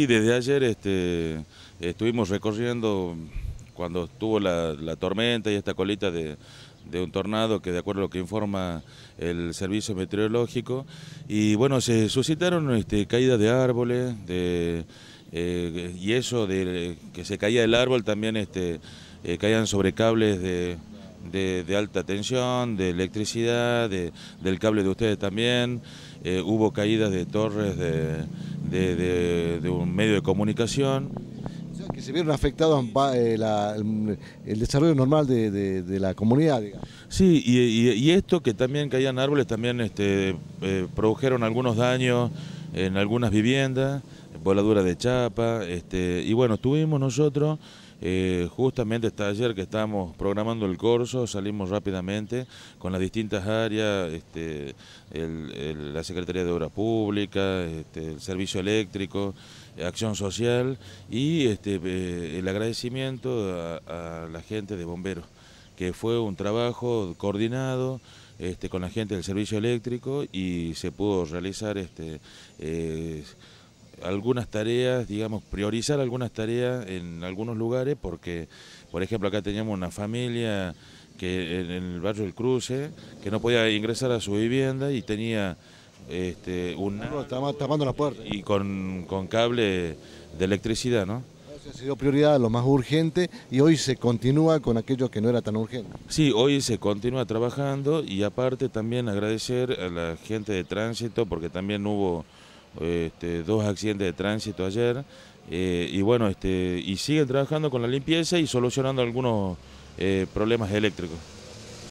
Y desde ayer este, estuvimos recorriendo cuando estuvo la, tormenta y esta colita de, un tornado que de acuerdo a lo que informa el servicio meteorológico y bueno se suscitaron este, caídas de árboles eh, y eso de que se caía el árbol también este, eh, caían sobre cables de de, alta tensión, de electricidad, de, del cable de ustedes también. Eh, hubo caídas de torres de, de, un medio de comunicación. que se vieron afectados eh, el, desarrollo normal de, la comunidad. Sí, y, esto que también caían árboles, también este, eh, produjeron algunos daños en algunas viviendas, voladura de chapa, este, y bueno, estuvimos nosotros, eh, justamente hasta ayer que estábamos programando el corso, salimos rápidamente con las distintas áreas, este, la Secretaría de Obras Públicas, este, el Servicio Eléctrico, Acción Social y eh, el agradecimiento a la gente de bomberos que fue un trabajo coordinado este, con la gente del servicio eléctrico y se pudo realizar este, eh, algunas tareas, digamos, priorizar algunas tareas en algunos lugares porque, por ejemplo, acá teníamos una familia que en el barrio del Cruce, que no podía ingresar a su vivienda y tenía este, un... tapando las puertas. Y con cable de electricidad, ¿no? Se dio prioridad a lo más urgente y hoy se continúa con aquello que no era tan urgente. Sí, hoy se continúa trabajando y aparte también agradecer a la gente de tránsito porque también hubo este, dos accidentes de tránsito ayer eh, y bueno, este, y siguen trabajando con la limpieza y solucionando algunos eh, problemas eléctricos.